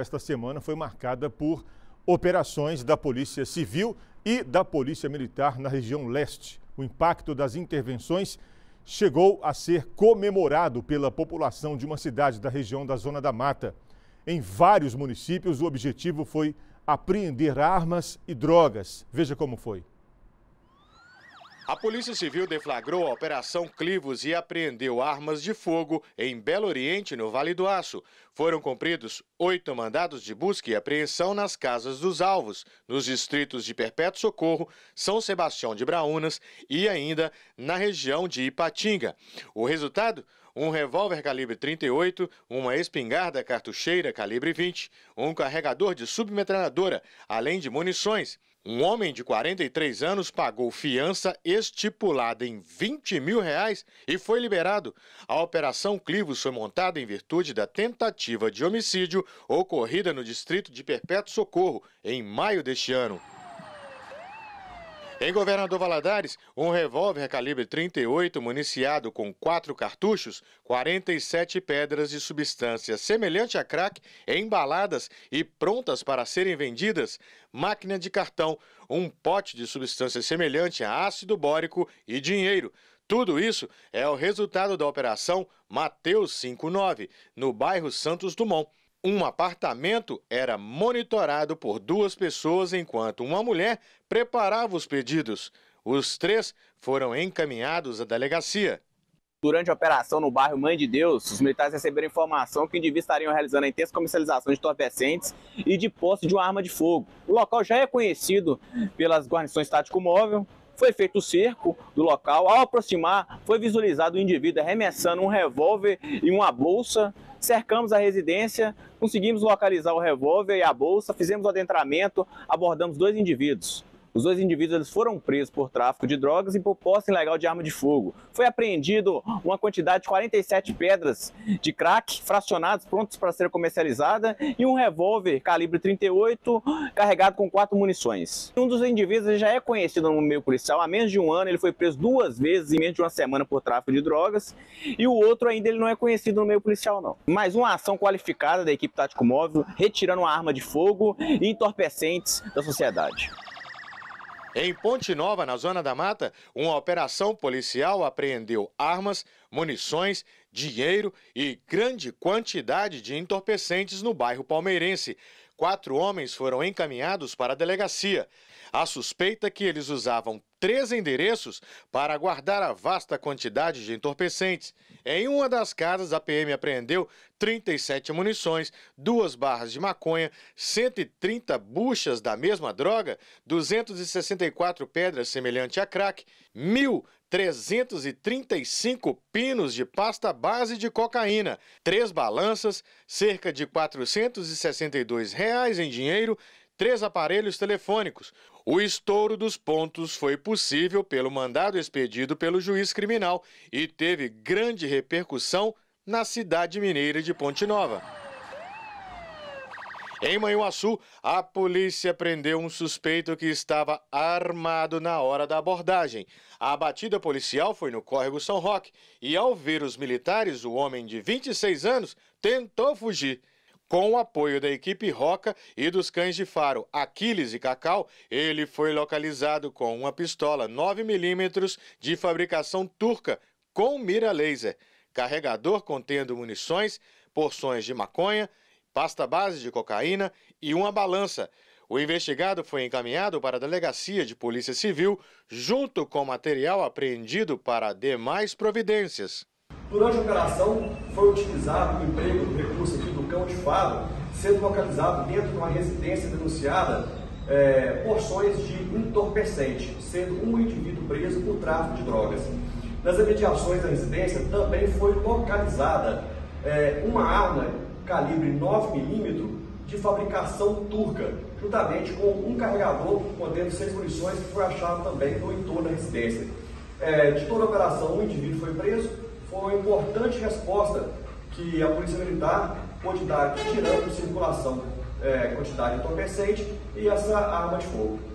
esta semana foi marcada por operações da Polícia Civil e da Polícia Militar na região leste. O impacto das intervenções chegou a ser comemorado pela população de uma cidade da região da Zona da Mata. Em vários municípios, o objetivo foi apreender armas e drogas. Veja como foi. A Polícia Civil deflagrou a Operação Clivos e apreendeu armas de fogo em Belo Oriente, no Vale do Aço. Foram cumpridos oito mandados de busca e apreensão nas casas dos alvos, nos distritos de Perpétuo Socorro, São Sebastião de Braunas e ainda na região de Ipatinga. O resultado? um revólver calibre 38, uma espingarda cartucheira calibre 20, um carregador de submetralhadora, além de munições. Um homem de 43 anos pagou fiança estipulada em 20 mil reais e foi liberado. A Operação Clivos foi montada em virtude da tentativa de homicídio ocorrida no distrito de Perpétuo Socorro em maio deste ano. Em Governador Valadares, um revólver calibre 38 municiado com quatro cartuchos, 47 pedras de substância semelhante a crack, embaladas e prontas para serem vendidas, máquina de cartão, um pote de substância semelhante a ácido bórico e dinheiro. Tudo isso é o resultado da operação Mateus 59, no bairro Santos Dumont. Um apartamento era monitorado por duas pessoas enquanto uma mulher preparava os pedidos. Os três foram encaminhados à delegacia. Durante a operação no bairro Mãe de Deus, os militares receberam informação que indivíduos estariam realizando a intensa comercialização de entorpecentes e de posse de uma arma de fogo. O local já é conhecido pelas guarnições tático móvel. Foi feito o cerco do local. Ao aproximar, foi visualizado o indivíduo arremessando um revólver e uma bolsa Cercamos a residência, conseguimos localizar o revólver e a bolsa, fizemos o adentramento, abordamos dois indivíduos. Os dois indivíduos eles foram presos por tráfico de drogas e por posse ilegal de arma de fogo. Foi apreendido uma quantidade de 47 pedras de crack fracionadas, prontas para ser comercializada, e um revólver calibre 38 carregado com quatro munições. Um dos indivíduos já é conhecido no meio policial há menos de um ano, ele foi preso duas vezes em menos de uma semana por tráfico de drogas, e o outro ainda ele não é conhecido no meio policial não. Mais uma ação qualificada da equipe tático móvel, retirando uma arma de fogo e entorpecentes da sociedade. Em Ponte Nova, na Zona da Mata, uma operação policial apreendeu armas, munições, dinheiro e grande quantidade de entorpecentes no bairro palmeirense quatro homens foram encaminhados para a delegacia. A suspeita é que eles usavam três endereços para guardar a vasta quantidade de entorpecentes. Em uma das casas, a PM apreendeu 37 munições, duas barras de maconha, 130 buchas da mesma droga, 264 pedras semelhante a crack, mil 335 pinos de pasta base de cocaína, três balanças, cerca de R$ 462 reais em dinheiro, três aparelhos telefônicos. O estouro dos pontos foi possível pelo mandado expedido pelo juiz criminal e teve grande repercussão na cidade mineira de Ponte Nova. Em Manhuaçu, a polícia prendeu um suspeito que estava armado na hora da abordagem. A batida policial foi no córrego São Roque e, ao ver os militares, o homem de 26 anos tentou fugir. Com o apoio da equipe Roca e dos cães de faro Aquiles e Cacau, ele foi localizado com uma pistola 9mm de fabricação turca com mira laser, carregador contendo munições, porções de maconha, pasta base de cocaína e uma balança. O investigado foi encaminhado para a delegacia de Polícia Civil, junto com material apreendido para demais providências. Durante a operação, foi utilizado o emprego do recurso aqui do cão de fado, sendo localizado dentro de uma residência denunciada é, porções de entorpecente, sendo um indivíduo preso por tráfico de drogas. Nas imediações da residência também foi localizada é, uma arma calibre 9mm de fabricação turca, juntamente com um carregador contendo seis munições que foi achado também no entorno da residência. É, de toda a operação, um indivíduo foi preso. Foi uma importante resposta que a Polícia Militar pôde dar, tirando de circulação é, quantidade entorpecente e essa arma de fogo.